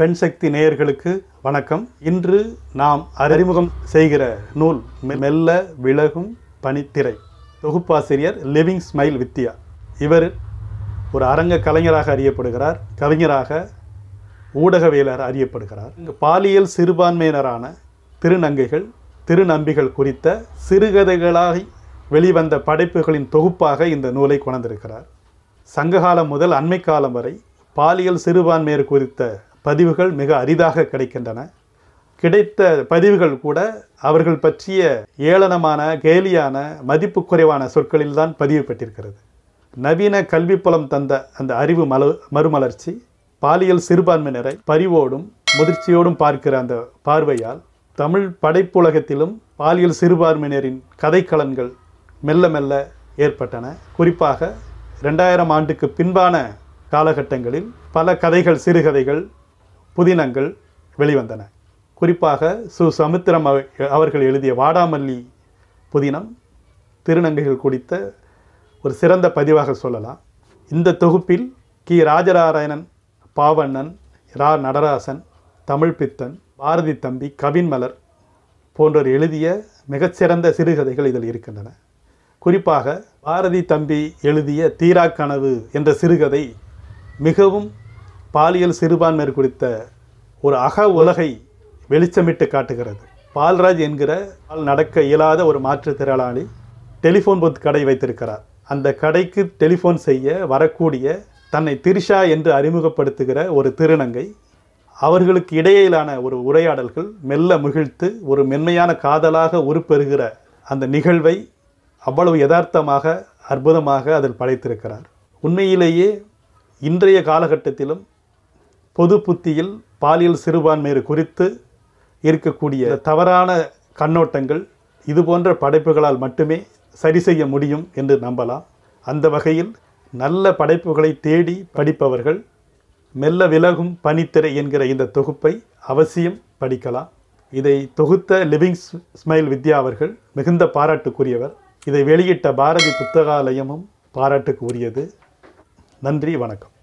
பெண் சக்தி நேயர்களுக்கு வணக்கம் இன்று நாம் அறிமுகம் செய்கிற நூல் மெல்ல விலகும் பனித்திரை தொகுப்பாசிரியர் லிவிங் ஸ்மைல் வித்யா இவர் ஒரு அரங்க கலைஞராக அறியப்படுகிறார் கவிஞராக ஊடகவியலர் அறியப்படுகிறார் இங்கு பாலியல் சிறுபான்மையினரான திருநங்கைகள் திருநம்பிகள் குறித்த சிறுகதைகளாக வெளிவந்த படைப்புகளின் தொகுப்பாக இந்த நூலை கொண்டிருக்கிறார் சங்ககாலம் முதல் அண்மை காலம் வரை பாலியல் சிறுபான்மையர் குறித்த பதிவுகள் மிக அரிதாக கிடைக்கின்றன கிடைத்த பதிவுகள் கூட அவர்கள் பற்றிய ஏளனமான கேலியான மதிப்பு குறைவான சொற்களில்தான் பதிவு பெற்றிருக்கிறது நவீன கல்வி புலம் தந்த அந்த அறிவு மல மறுமலர்ச்சி பாலியல் சிறுபான்மையினரை பரிவோடும் முதிர்ச்சியோடும் பார்க்கிற அந்த பார்வையால் தமிழ் படைப்புலகத்திலும் பாலியல் சிறுபான்மையினரின் கதைக்கலன்கள் மெல்ல மெல்ல ஏற்பட்டன குறிப்பாக ரெண்டாயிரம் ஆண்டுக்கு பின்பான காலகட்டங்களில் பல கதைகள் சிறுகதைகள் புதினங்கள் வெளிவந்தன குறிப்பாக சு சமுத்திரம் அவர்கள் எழுதிய வாடாமல்லி புதினம் திருநங்கைகள் குறித்த ஒரு சிறந்த பதிவாக சொல்லலாம் இந்த தொகுப்பில் கி ராஜநாராயணன் பாவண்ணன் ரா நடராசன் தமிழ் பித்தன் பாரதி தம்பி கவின் மலர் போன்றோர் எழுதிய மிகச்சிறந்த சிறுகதைகள் இதில் இருக்கின்றன குறிப்பாக பாரதி தம்பி எழுதிய தீரா கனவு என்ற சிறுகதை மிகவும் பாலியல் சிறுபான்மை குறித்த ஒரு அக உலகை வெளிச்சமிட்டு காட்டுகிறது பால்ராஜ் என்கிற பால் நடக்க இயலாத ஒரு மாற்றுத்திறனாளி டெலிஃபோன் பொத் கடை வைத்திருக்கிறார் அந்த கடைக்கு டெலிஃபோன் செய்ய வரக்கூடிய தன்னை திரிஷா என்று அறிமுகப்படுத்துகிற ஒரு திருநங்கை அவர்களுக்கு இடையிலான ஒரு உரையாடல்கள் மெல்ல முகிழ்த்து ஒரு மென்மையான காதலாக உருப்பெறுகிற அந்த நிகழ்வை அவ்வளவு யதார்த்தமாக அற்புதமாக அதில் படைத்திருக்கிறார் உண்மையிலேயே இன்றைய காலகட்டத்திலும் பொது புத்தியில் பாலியல் சிறுபான்மையர் குறித்து இருக்கக்கூடிய தவறான கண்ணோட்டங்கள் இது போன்ற படைப்புகளால் மட்டுமே சரி செய்ய முடியும் என்று நம்பலாம் அந்த வகையில் நல்ல படைப்புகளை தேடி படிப்பவர்கள் மெல்ல விலகும் பனித்திரை என்கிற இந்த தொகுப்பை அவசியம் படிக்கலாம் இதை தொகுத்த லிவிங் ஸ்மைல் வித்யா அவர்கள் மிகுந்த பாராட்டுக்குரியவர் இதை வெளியிட்ட பாரதி புத்தகாலயமும் பாராட்டுக்கு உரியது நன்றி வணக்கம்